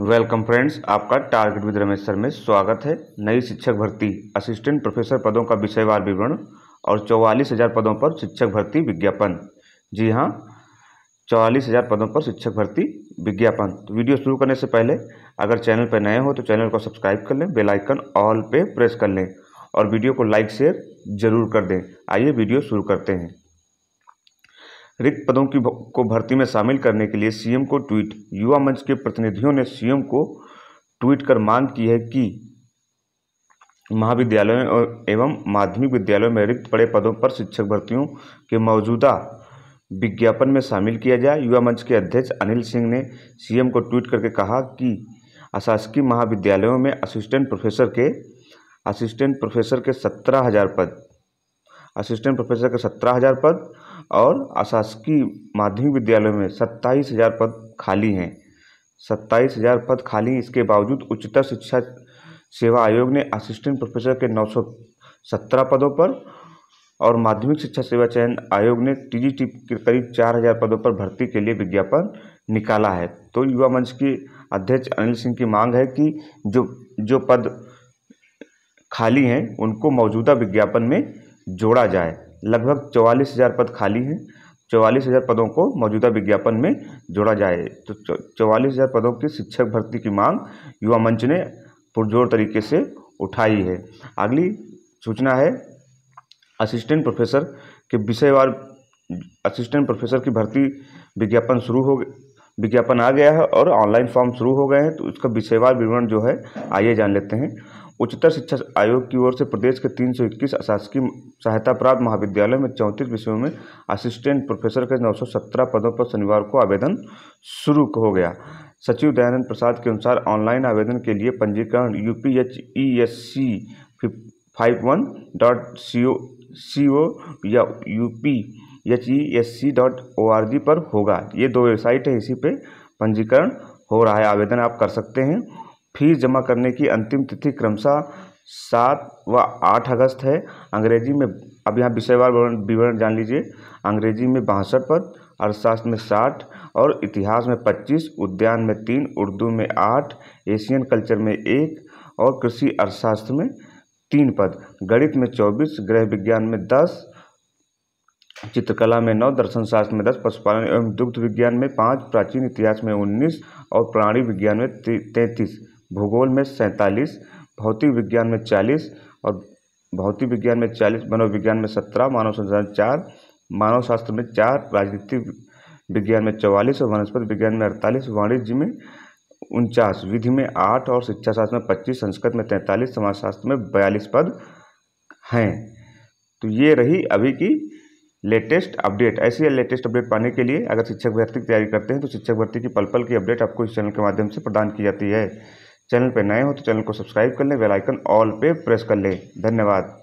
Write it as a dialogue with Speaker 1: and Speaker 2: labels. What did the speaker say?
Speaker 1: welcome friends आपका target with Ramesh sir में स्वागत है नई शिक्षक भर्ती असिस्टेंट प्रोफेसर पदों का विषयवार विवरण और चौवालीस हज़ार पदों पर शिक्षक भर्ती विज्ञापन जी हाँ चौवालीस हज़ार पदों पर शिक्षक भर्ती विज्ञापन तो वीडियो शुरू करने से पहले अगर चैनल पर नए हो तो चैनल को सब्सक्राइब कर लें बेलाइकन ऑल पर प्रेस कर लें और वीडियो को लाइक शेयर जरूर कर दें आइए वीडियो शुरू करते हैं रिक्त पदों की को भर्ती में शामिल करने के लिए सीएम को ट्वीट युवा मंच के प्रतिनिधियों ने सीएम को ट्वीट कर मांग की है कि महाविद्यालयों एवं माध्यमिक विद्यालयों में रिक्त पड़े पदों पर शिक्षक भर्तियों के मौजूदा विज्ञापन में शामिल किया जाए युवा मंच के अध्यक्ष अनिल सिंह ने सीएम को ट्वीट करके कहा कि अशासकीय महाविद्यालयों में असिस्टेंट प्रोफेसर के असिस्टेंट प्रोफेसर के सत्रह हजार पद असिस्टेंट प्रोफेसर के सत्रह हज़ार पद और अशासकीय माध्यमिक विद्यालयों में सत्ताईस हज़ार पद खाली हैं सत्ताईस हज़ार पद खाली इसके बावजूद उच्चतर शिक्षा सेवा आयोग ने असिस्टेंट प्रोफेसर के नौ सौ सत्रह पदों पर और माध्यमिक शिक्षा सेवा चयन आयोग ने टी टी के करीब चार हजार पदों पर भर्ती के लिए विज्ञापन निकाला है तो युवा मंच के अध्यक्ष अनिल सिंह की मांग है कि जो जो पद खाली हैं उनको मौजूदा विज्ञापन में जोड़ा जाए लगभग चौवालीस हज़ार पद खाली हैं चौवालीस हज़ार पदों को मौजूदा विज्ञापन में जोड़ा जाए तो चौवालीस हज़ार पदों की शिक्षक भर्ती की मांग युवा मंच ने पुरजोर तरीके से उठाई है अगली सूचना है असिस्टेंट प्रोफेसर के विषयवार असिस्टेंट प्रोफेसर की भर्ती विज्ञापन शुरू हो विज्ञापन आ गया है और ऑनलाइन फॉर्म शुरू हो गए हैं तो उसका विषयवार विवरण जो है आइए जान लेते हैं उच्चतर शिक्षा आयोग की ओर से प्रदेश के 321 अशासकीय सहायता प्राप्त महाविद्यालय में चौंतीस विषयों में असिस्टेंट प्रोफेसर के 917 पदों पर शनिवार को आवेदन शुरू हो गया सचिव दयानंद प्रसाद के अनुसार ऑनलाइन आवेदन के लिए पंजीकरण U P H E S C five one dot C O C O या U P H E S C dot O R G पर होगा ये दो वेबसाइट है इसी पे पंजीकरण हो रहा है आवेदन आप कर सकते हैं फीस जमा करने की अंतिम तिथि क्रमशः सात व आठ अगस्त है अंग्रेजी में अब यहाँ विषयवार विवरण जान लीजिए अंग्रेजी में बासठ पद अर्थशास्त्र में साठ और इतिहास में पच्चीस उद्यान में तीन उर्दू में आठ एशियन कल्चर में एक और कृषि अर्थशास्त्र में तीन पद गणित में चौबीस गृह विज्ञान में दस चित्रकला में नौ दर्शन शास्त्र में दस पशुपालन एवं दुग्ध विज्ञान में पाँच प्राचीन इतिहास में उन्नीस और प्राणी विज्ञान में तैंतीस भूगोल में सैंतालीस भौतिक विज्ञान में चालीस और भौतिक विज्ञान में चालीस मनोविज्ञान में सत्रह मानव संसाधन चार मानव शास्त्र में चार राजनीतिक विज्ञान में चौवालीस और वनस्पति विज्ञान में अड़तालीस वाणिज्य में उनचास विधि में आठ और शिक्षा शास्त्र में पच्चीस संस्कृत में तैंतालीस समाजशास्त्र में बयालीस पद हैं तो ये रही अभी की लेटेस्ट अपडेट ऐसी लेटेस्ट अपडेट पाने के लिए अगर शिक्षक भर्ती की तैयारी करते हैं तो शिक्षक भर्ती की पल पल की अपडेट आपको इस चैनल के माध्यम से प्रदान की जाती है चैनल पर नए हो तो चैनल को सब्सक्राइब कर लें बेलाइकन ऑल पर प्रेस कर लें धन्यवाद